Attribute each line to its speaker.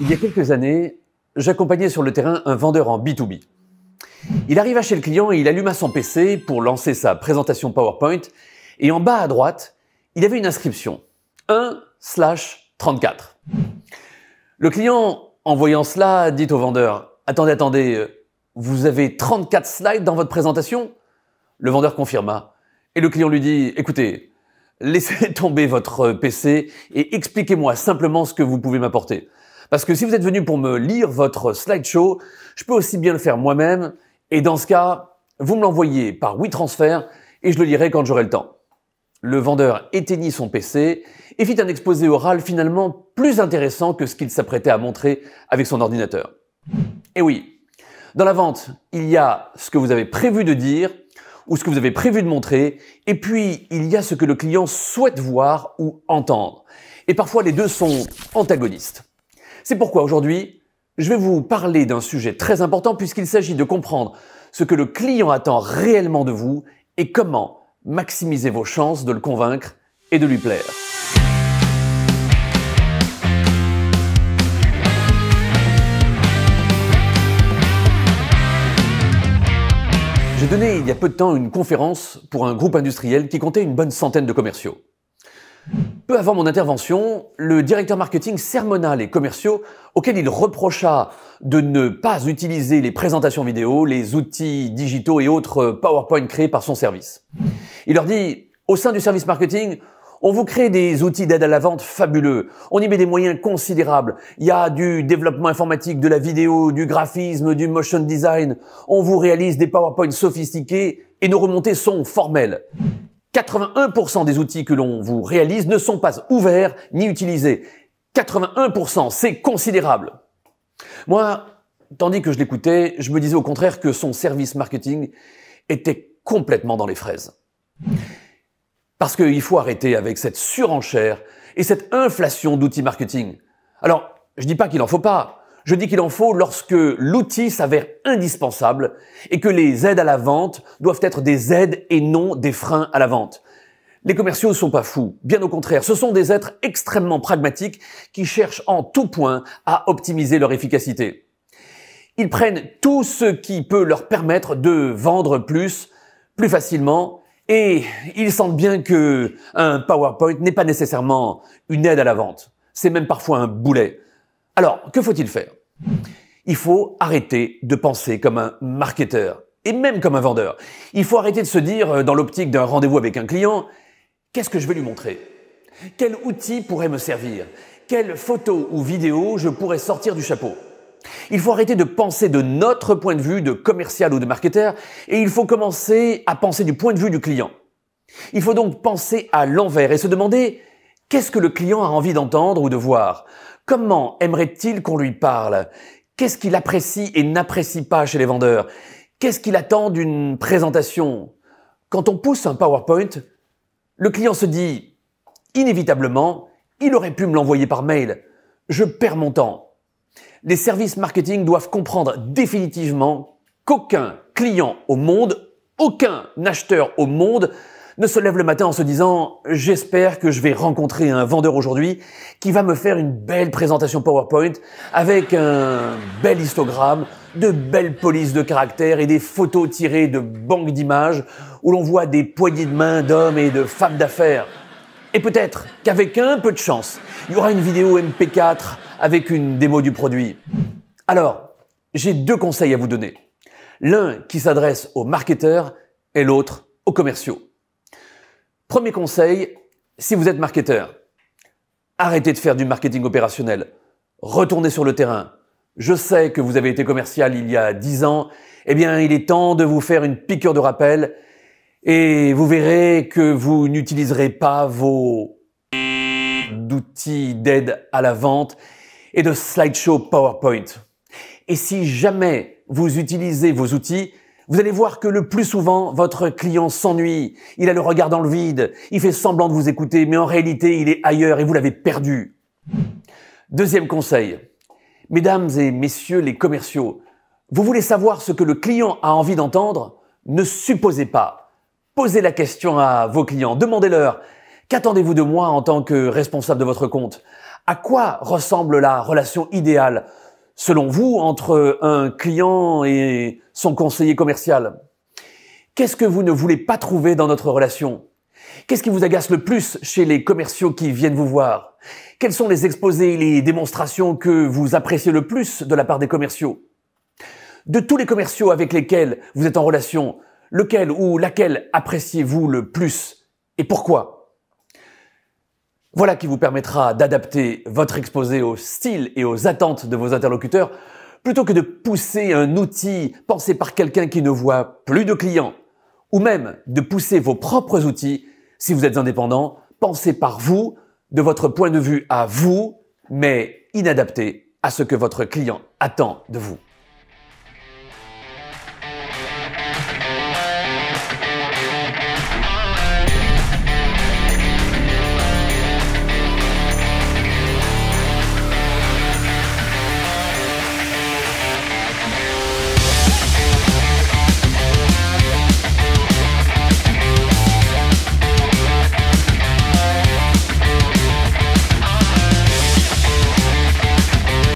Speaker 1: Il y a quelques années, j'accompagnais sur le terrain un vendeur en B2B. Il arriva chez le client et il alluma son PC pour lancer sa présentation PowerPoint. Et en bas à droite, il avait une inscription 1 slash 34. Le client, en voyant cela, dit au vendeur Attendez, attendez, euh, vous avez 34 slides dans votre présentation Le vendeur confirma. Et le client lui dit Écoutez, laissez tomber votre PC et expliquez-moi simplement ce que vous pouvez m'apporter. Parce que si vous êtes venu pour me lire votre slideshow, je peux aussi bien le faire moi-même. Et dans ce cas, vous me l'envoyez par WeTransfer et je le lirai quand j'aurai le temps. Le vendeur éteignit son PC et fit un exposé oral finalement plus intéressant que ce qu'il s'apprêtait à montrer avec son ordinateur. Et oui, dans la vente, il y a ce que vous avez prévu de dire ou ce que vous avez prévu de montrer, et puis il y a ce que le client souhaite voir ou entendre. Et parfois les deux sont antagonistes. C'est pourquoi aujourd'hui, je vais vous parler d'un sujet très important puisqu'il s'agit de comprendre ce que le client attend réellement de vous et comment maximiser vos chances de le convaincre et de lui plaire. J'ai donné il y a peu de temps une conférence pour un groupe industriel qui comptait une bonne centaine de commerciaux. Peu avant mon intervention, le directeur marketing sermonna les commerciaux auxquels il reprocha de ne pas utiliser les présentations vidéo, les outils digitaux et autres euh, PowerPoint créés par son service. Il leur dit, au sein du service marketing, on vous crée des outils d'aide à la vente fabuleux. On y met des moyens considérables. Il y a du développement informatique, de la vidéo, du graphisme, du motion design. On vous réalise des PowerPoints sophistiqués et nos remontées sont formelles. 81% des outils que l'on vous réalise ne sont pas ouverts ni utilisés. 81%, c'est considérable. Moi, tandis que je l'écoutais, je me disais au contraire que son service marketing était complètement dans les fraises. Parce qu'il faut arrêter avec cette surenchère et cette inflation d'outils marketing. Alors, je ne dis pas qu'il en faut pas, je dis qu'il en faut lorsque l'outil s'avère indispensable et que les aides à la vente doivent être des aides et non des freins à la vente. Les commerciaux ne sont pas fous, bien au contraire, ce sont des êtres extrêmement pragmatiques qui cherchent en tout point à optimiser leur efficacité. Ils prennent tout ce qui peut leur permettre de vendre plus, plus facilement, et ils sentent bien que un PowerPoint n'est pas nécessairement une aide à la vente. C'est même parfois un boulet. Alors, que faut-il faire il faut arrêter de penser comme un marketeur et même comme un vendeur. Il faut arrêter de se dire, euh, dans l'optique d'un rendez-vous avec un client, qu'est-ce que je vais lui montrer Quel outil pourrait me servir Quelle photo ou vidéo je pourrais sortir du chapeau il faut arrêter de penser de notre point de vue de commercial ou de marketeur et il faut commencer à penser du point de vue du client. Il faut donc penser à l'envers et se demander Qu'est-ce que le client a envie d'entendre ou de voir Comment aimerait-il qu'on lui parle Qu'est-ce qu'il apprécie et n'apprécie pas chez les vendeurs Qu'est-ce qu'il attend d'une présentation Quand on pousse un PowerPoint, le client se dit, inévitablement, il aurait pu me l'envoyer par mail. Je perds mon temps. Les services marketing doivent comprendre définitivement qu'aucun client au monde, aucun acheteur au monde ne se lève le matin en se disant ⁇ J'espère que je vais rencontrer un vendeur aujourd'hui qui va me faire une belle présentation PowerPoint avec un bel histogramme, de belles polices de caractère et des photos tirées de banques d'images où l'on voit des poignées de mains d'hommes et de femmes d'affaires. Et peut-être qu'avec un peu de chance, il y aura une vidéo MP4 avec une démo du produit. Alors, j'ai deux conseils à vous donner. L'un qui s'adresse aux marketeurs et l'autre aux commerciaux. Premier conseil, si vous êtes marketeur, arrêtez de faire du marketing opérationnel. Retournez sur le terrain. Je sais que vous avez été commercial il y a 10 ans. Eh bien, il est temps de vous faire une piqûre de rappel et vous verrez que vous n'utiliserez pas vos d'outils d'aide à la vente et de slideshow PowerPoint. Et si jamais vous utilisez vos outils, vous allez voir que le plus souvent, votre client s'ennuie, il a le regard dans le vide, il fait semblant de vous écouter, mais en réalité, il est ailleurs et vous l'avez perdu. Deuxième conseil, mesdames et messieurs les commerciaux, vous voulez savoir ce que le client a envie d'entendre Ne supposez pas. Posez la question à vos clients, demandez-leur, qu'attendez-vous de moi en tant que responsable de votre compte À quoi ressemble la relation idéale selon vous, entre un client et son conseiller commercial Qu'est-ce que vous ne voulez pas trouver dans notre relation Qu'est-ce qui vous agace le plus chez les commerciaux qui viennent vous voir Quels sont les exposés et les démonstrations que vous appréciez le plus de la part des commerciaux De tous les commerciaux avec lesquels vous êtes en relation, lequel ou laquelle appréciez-vous le plus et pourquoi voilà qui vous permettra d'adapter votre exposé au style et aux attentes de vos interlocuteurs plutôt que de pousser un outil pensé par quelqu'un qui ne voit plus de clients ou même de pousser vos propres outils si vous êtes indépendant, pensé par vous, de votre point de vue à vous, mais inadapté à ce que votre client attend de vous.